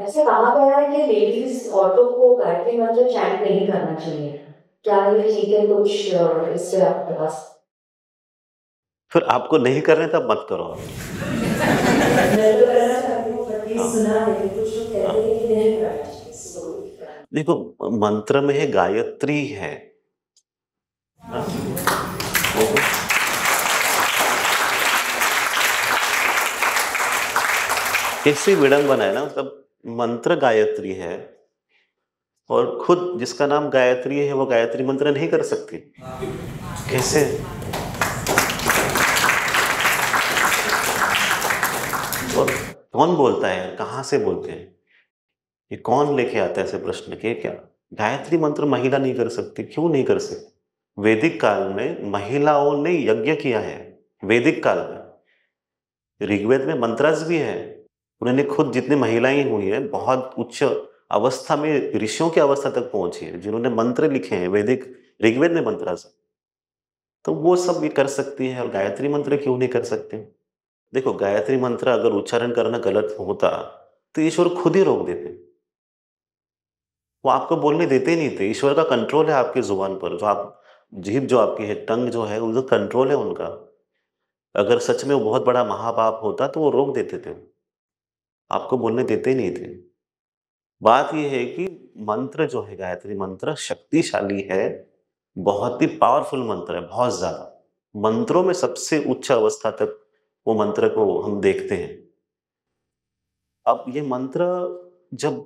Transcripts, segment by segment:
ऐसे कहा गया है कि लेडीज ऑटो को घर के मतलब चैट नहीं करना चाहिए क्या ये ठीक है कुछ इससे आपके पास फिर आपको नहीं कर रहे तब मत करो तो देखो मंत्र में है गायत्री है हाँ? कैसे विडम्बना है ना मतलब मंत्र गायत्री है और खुद जिसका नाम गायत्री है वो गायत्री मंत्र नहीं कर सकती कैसे और कौन बोलता है कहाँ से बोलते हैं ये कौन लेके आता है ऐसे प्रश्न के क्या गायत्री मंत्र महिला नहीं कर सकती क्यों नहीं कर सकती वैदिक काल में महिलाओं ने यज्ञ किया है वैदिक काल में ऋग्वेद में मंत्रास भी है उन्होंने खुद जितनी महिलाएं हुई हैं बहुत उच्च अवस्था में ऋषियों की अवस्था तक पहुंची है जिन्होंने मंत्र लिखे हैं वैदिक ऋग्वेद में मंत्र तो वो सब भी कर सकती है और गायत्री मंत्र क्यों नहीं कर सकते देखो गायत्री मंत्र अगर उच्चारण करना गलत होता तो ईश्वर खुद ही रोक देते वो आपको बोलने देते ही नहीं थे ईश्वर का कंट्रोल है आपकी जुबान पर जो आप जीभ जो आपकी है टंग जो है उनका कंट्रोल है उनका अगर सच में वो बहुत बड़ा महापाप होता तो वो रोक देते थे आपको बोलने देते नहीं थे बात यह है कि मंत्र जो है गायत्री मंत्र शक्तिशाली है बहुत ही पावरफुल मंत्र है बहुत ज़्यादा मंत्रों में सबसे उच्च अवस्था तक वो मंत्र को हम देखते हैं अब ये मंत्र जब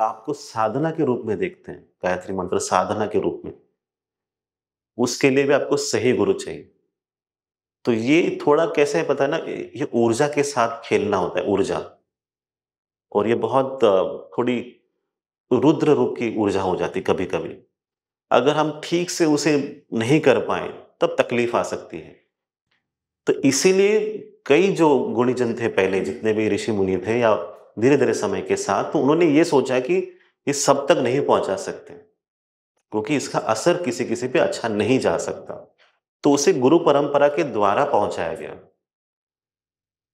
आपको साधना के रूप में देखते हैं गायत्री मंत्र साधना के रूप में उसके लिए भी आपको सही गुरु चाहिए तो ये थोड़ा कैसे है पता है ना ये ऊर्जा के साथ खेलना होता है ऊर्जा और ये बहुत थोड़ी रुद्र रूप की ऊर्जा हो जाती कभी कभी अगर हम ठीक से उसे नहीं कर पाए तब तकलीफ आ सकती है तो इसीलिए कई जो गुणीजन थे पहले जितने भी ऋषि मुनि थे या धीरे धीरे समय के साथ तो उन्होंने ये सोचा कि ये सब तक नहीं पहुंचा सकते क्योंकि इसका असर किसी किसी पे अच्छा नहीं जा सकता तो उसे गुरु परंपरा के द्वारा पहुंचाया गया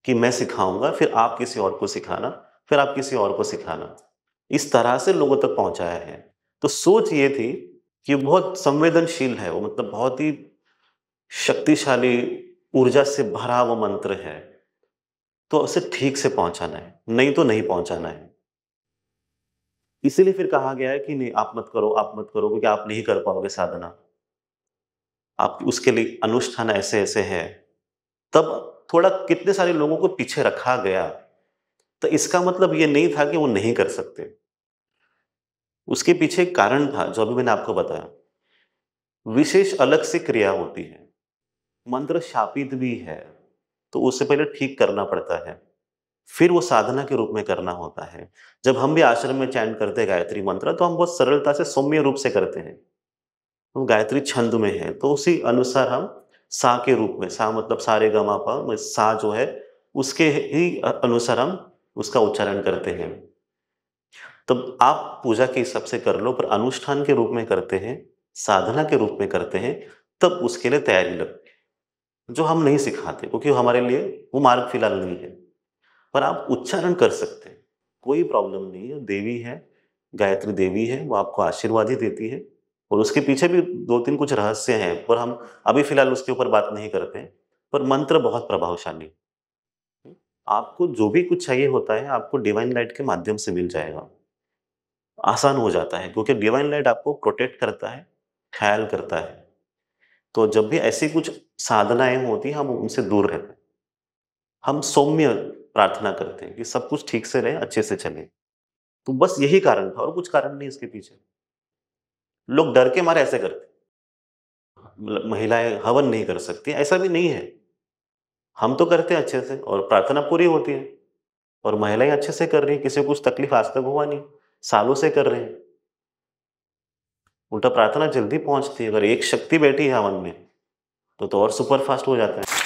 कि मैं सिखाऊंगा फिर आप किसी और को सिखाना फिर आप किसी और को सिखाना इस तरह से लोगों तक पहुंचाया है तो सोच ये थी कि बहुत संवेदनशील है वो मतलब बहुत ही शक्तिशाली ऊर्जा से भरा वो मंत्र है तो उसे ठीक से पहुंचाना है नहीं तो नहीं पहुंचाना है इसीलिए फिर कहा गया है कि नहीं आप मत करो आप मत करो क्योंकि आप नहीं कर पाओगे साधना आप उसके लिए अनुष्ठान ऐसे ऐसे है तब थोड़ा कितने सारे लोगों को पीछे रखा गया तो इसका मतलब ये नहीं था कि वो नहीं कर सकते उसके पीछे एक कारण था जो अभी मैंने आपको बताया विशेष अलग से क्रिया होती है मंत्र शापित भी है तो उससे पहले ठीक करना पड़ता है फिर वो साधना के रूप में करना होता है जब हम भी आश्रम में चैन करते हैं गायत्री मंत्र तो हम बहुत सरलता से सौम्य रूप से करते हैं हम तो गायत्री छंद में है तो उसी अनुसार हम सा के रूप में सा मतलब सारे गमा पा सा जो है उसके ही अनुसार हम उसका उच्चारण करते हैं तो आप पूजा के हिसाब से कर लो पर अनुष्ठान के रूप में करते हैं साधना के रूप में करते हैं तब उसके लिए तैयारी लग जो हम नहीं सिखाते क्योंकि हमारे लिए वो मार्ग फिलहाल नहीं है पर आप उच्चारण कर सकते हैं कोई प्रॉब्लम नहीं है देवी है गायत्री देवी है वो आपको आशीर्वाद ही देती है और उसके पीछे भी दो तीन कुछ रहस्य हैं पर हम अभी फिलहाल उसके ऊपर बात नहीं करते पर मंत्र बहुत प्रभावशाली आपको जो भी कुछ चाहिए होता है आपको डिवाइन लाइट के माध्यम से मिल जाएगा आसान हो जाता है क्योंकि डिवाइन लाइट आपको प्रोटेक्ट करता है ख्याल करता है तो जब भी ऐसी कुछ साधनाएं होती हैं हम उनसे दूर रहते हैं हम सौम्य प्रार्थना करते हैं कि सब कुछ ठीक से रहे अच्छे से चले तो बस यही कारण था और कुछ कारण नहीं इसके पीछे लोग डर के मारे ऐसे करते मतलब महिलाएं हवन नहीं कर सकती ऐसा भी नहीं है हम तो करते हैं अच्छे से और प्रार्थना पूरी होती है और महिलाएं अच्छे से कर रही है किसी को कुछ तकलीफ आज तक हुआ नहीं सालों से कर रहे हैं उल्टा प्रार्थना जल्दी पहुंचती है अगर एक शक्ति बैठी है हवन में तो, तो और सुपर फास्ट हो जाता है